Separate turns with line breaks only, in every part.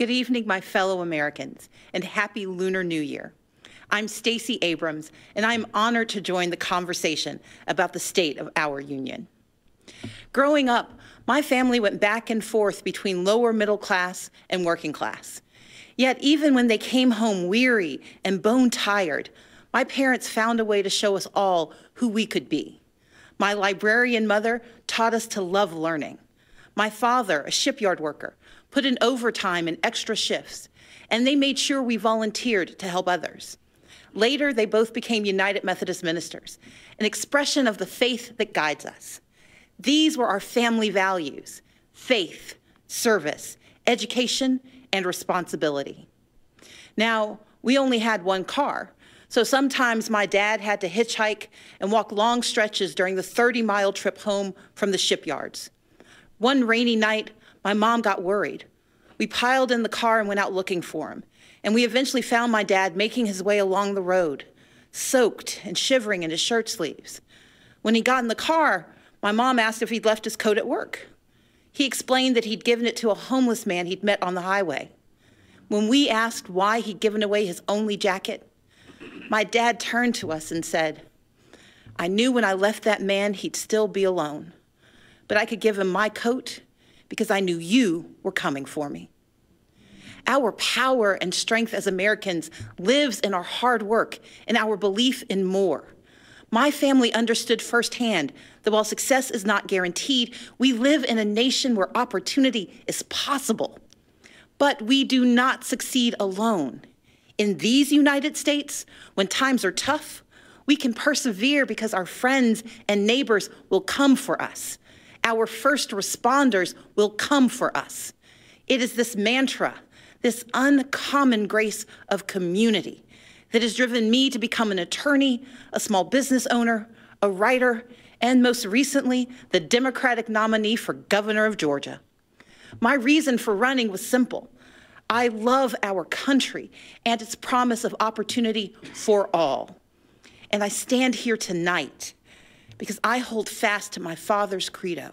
Good evening, my fellow Americans, and happy Lunar New Year. I'm Stacey Abrams, and I'm honored to join the conversation about the state of our union. Growing up, my family went back and forth between lower middle class and working class. Yet, even when they came home weary and bone tired, my parents found a way to show us all who we could be. My librarian mother taught us to love learning. My father, a shipyard worker, put in overtime and extra shifts, and they made sure we volunteered to help others. Later, they both became United Methodist ministers, an expression of the faith that guides us. These were our family values faith, service, education, and responsibility. Now, we only had one car, so sometimes my dad had to hitchhike and walk long stretches during the 30 mile trip home from the shipyards. One rainy night, my mom got worried. We piled in the car and went out looking for him. And we eventually found my dad making his way along the road, soaked and shivering in his shirt sleeves. When he got in the car, my mom asked if he'd left his coat at work. He explained that he'd given it to a homeless man he'd met on the highway. When we asked why he'd given away his only jacket, my dad turned to us and said, I knew when I left that man he'd still be alone, but I could give him my coat because I knew you were coming for me. Our power and strength as Americans lives in our hard work and our belief in more. My family understood firsthand that while success is not guaranteed, we live in a nation where opportunity is possible. But we do not succeed alone. In these United States, when times are tough, we can persevere because our friends and neighbors will come for us our first responders will come for us. It is this mantra, this uncommon grace of community that has driven me to become an attorney, a small business owner, a writer, and most recently, the Democratic nominee for governor of Georgia. My reason for running was simple. I love our country and its promise of opportunity for all. And I stand here tonight because I hold fast to my father's credo.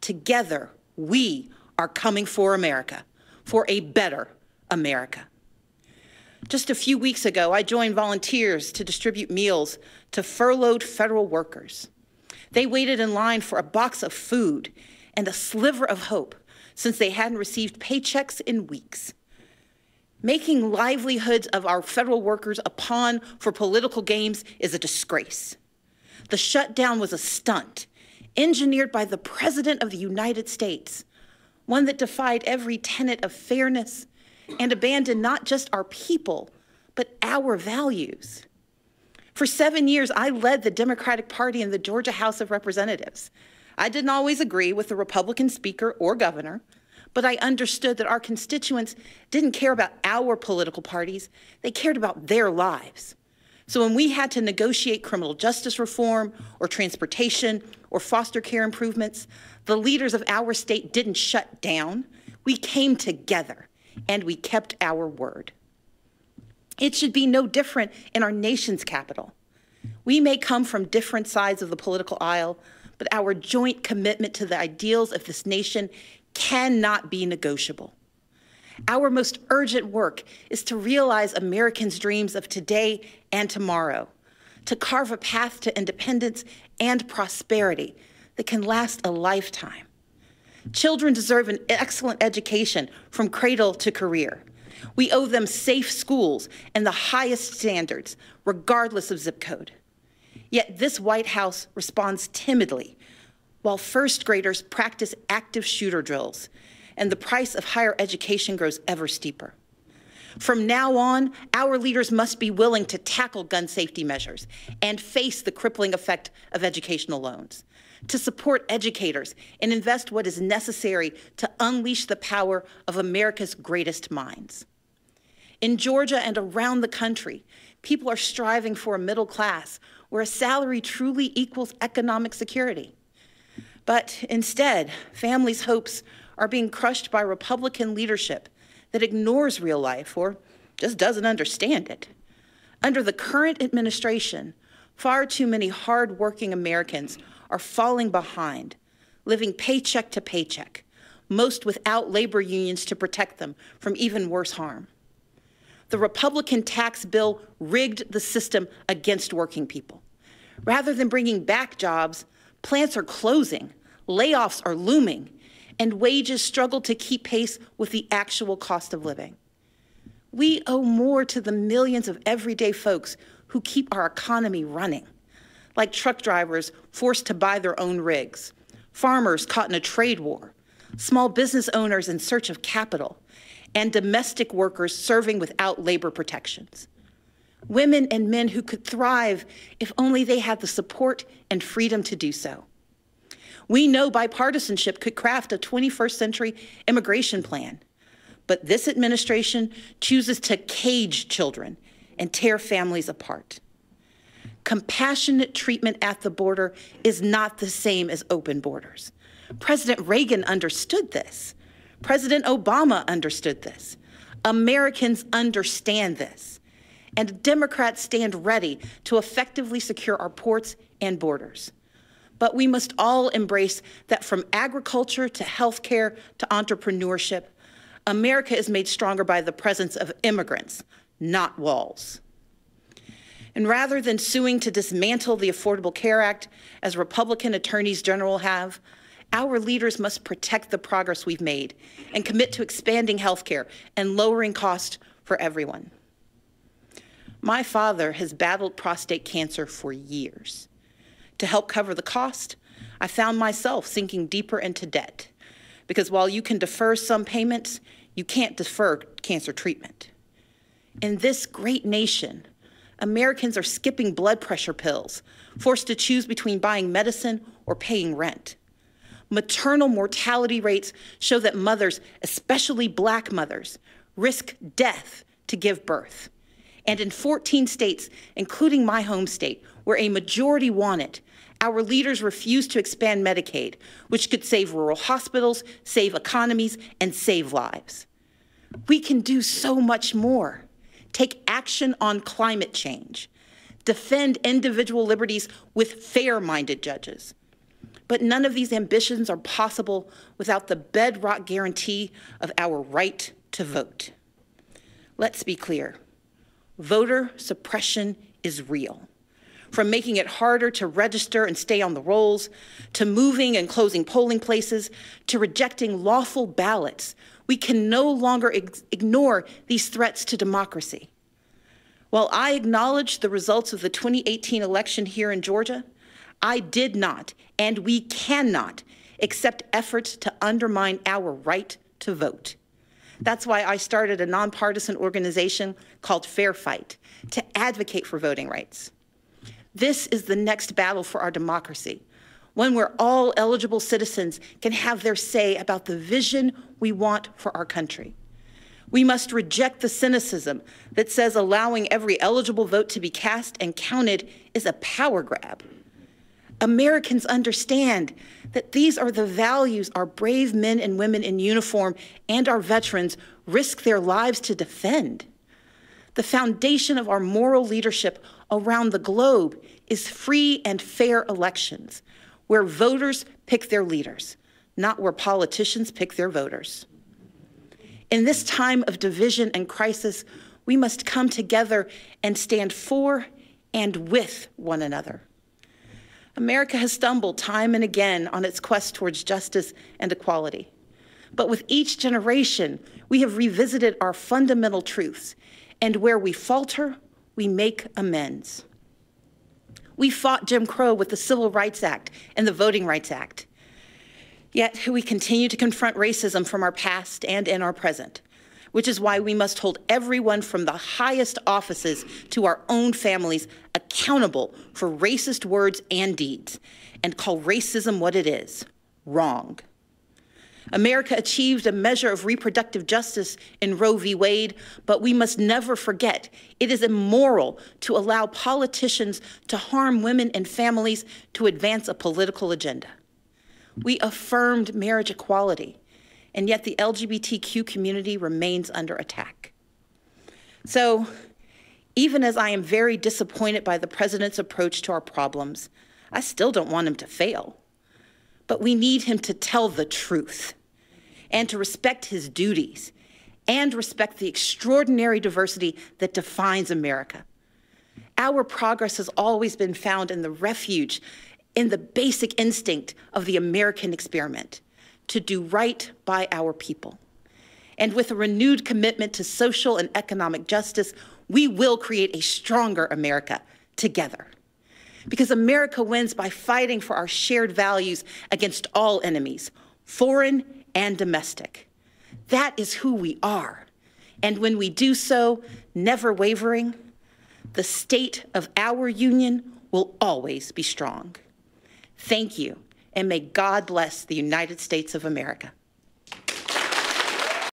Together, we are coming for America, for a better America. Just a few weeks ago, I joined volunteers to distribute meals to furloughed federal workers. They waited in line for a box of food and a sliver of hope since they hadn't received paychecks in weeks. Making livelihoods of our federal workers a pawn for political games is a disgrace. The shutdown was a stunt engineered by the President of the United States, one that defied every tenet of fairness and abandoned not just our people, but our values. For seven years, I led the Democratic Party in the Georgia House of Representatives. I didn't always agree with the Republican speaker or governor, but I understood that our constituents didn't care about our political parties, they cared about their lives. So when we had to negotiate criminal justice reform or transportation or foster care improvements, the leaders of our state didn't shut down. We came together and we kept our word. It should be no different in our nation's capital. We may come from different sides of the political aisle, but our joint commitment to the ideals of this nation cannot be negotiable. Our most urgent work is to realize Americans' dreams of today and tomorrow, to carve a path to independence and prosperity that can last a lifetime. Children deserve an excellent education from cradle to career. We owe them safe schools and the highest standards, regardless of zip code. Yet this White House responds timidly, while first graders practice active shooter drills and the price of higher education grows ever steeper. From now on, our leaders must be willing to tackle gun safety measures and face the crippling effect of educational loans, to support educators and invest what is necessary to unleash the power of America's greatest minds. In Georgia and around the country, people are striving for a middle class where a salary truly equals economic security. But instead, families' hopes are being crushed by Republican leadership that ignores real life or just doesn't understand it. Under the current administration, far too many hardworking Americans are falling behind, living paycheck to paycheck, most without labor unions to protect them from even worse harm. The Republican tax bill rigged the system against working people. Rather than bringing back jobs, plants are closing, layoffs are looming, and wages struggle to keep pace with the actual cost of living. We owe more to the millions of everyday folks who keep our economy running, like truck drivers forced to buy their own rigs, farmers caught in a trade war, small business owners in search of capital, and domestic workers serving without labor protections. Women and men who could thrive if only they had the support and freedom to do so. We know bipartisanship could craft a 21st century immigration plan. But this administration chooses to cage children and tear families apart. Compassionate treatment at the border is not the same as open borders. President Reagan understood this. President Obama understood this. Americans understand this. And Democrats stand ready to effectively secure our ports and borders but we must all embrace that from agriculture to healthcare to entrepreneurship, America is made stronger by the presence of immigrants, not walls. And rather than suing to dismantle the Affordable Care Act, as Republican attorneys general have, our leaders must protect the progress we've made and commit to expanding health care and lowering cost for everyone. My father has battled prostate cancer for years to help cover the cost, I found myself sinking deeper into debt because while you can defer some payments, you can't defer cancer treatment. In this great nation, Americans are skipping blood pressure pills, forced to choose between buying medicine or paying rent. Maternal mortality rates show that mothers, especially black mothers, risk death to give birth and in 14 states, including my home state, where a majority want it, our leaders refuse to expand Medicaid, which could save rural hospitals, save economies, and save lives. We can do so much more. Take action on climate change. Defend individual liberties with fair-minded judges. But none of these ambitions are possible without the bedrock guarantee of our right to vote. Let's be clear voter suppression is real. From making it harder to register and stay on the rolls, to moving and closing polling places, to rejecting lawful ballots, we can no longer ignore these threats to democracy. While I acknowledge the results of the 2018 election here in Georgia, I did not, and we cannot, accept efforts to undermine our right to vote. That's why I started a nonpartisan organization called Fair Fight to advocate for voting rights. This is the next battle for our democracy, one where all eligible citizens can have their say about the vision we want for our country. We must reject the cynicism that says allowing every eligible vote to be cast and counted is a power grab. Americans understand that these are the values our brave men and women in uniform and our veterans risk their lives to defend. The foundation of our moral leadership around the globe is free and fair elections, where voters pick their leaders, not where politicians pick their voters. In this time of division and crisis, we must come together and stand for and with one another. America has stumbled time and again on its quest towards justice and equality. But with each generation, we have revisited our fundamental truths, and where we falter, we make amends. We fought Jim Crow with the Civil Rights Act and the Voting Rights Act. Yet we continue to confront racism from our past and in our present, which is why we must hold everyone from the highest offices to our own families accountable for racist words and deeds and call racism what it is wrong. America achieved a measure of reproductive justice in Roe v. Wade, but we must never forget it is immoral to allow politicians to harm women and families to advance a political agenda. We affirmed marriage equality, and yet the LGBTQ community remains under attack. So, even as I am very disappointed by the president's approach to our problems, I still don't want him to fail. But we need him to tell the truth and to respect his duties and respect the extraordinary diversity that defines America. Our progress has always been found in the refuge, in the basic instinct of the American experiment to do right by our people. And with a renewed commitment to social and economic justice, we will create a stronger America together. Because America wins by fighting for our shared values against all enemies, foreign and domestic. That is who we are. And when we do so, never wavering, the state of our union will always be strong. Thank you, and may God bless the United States of America.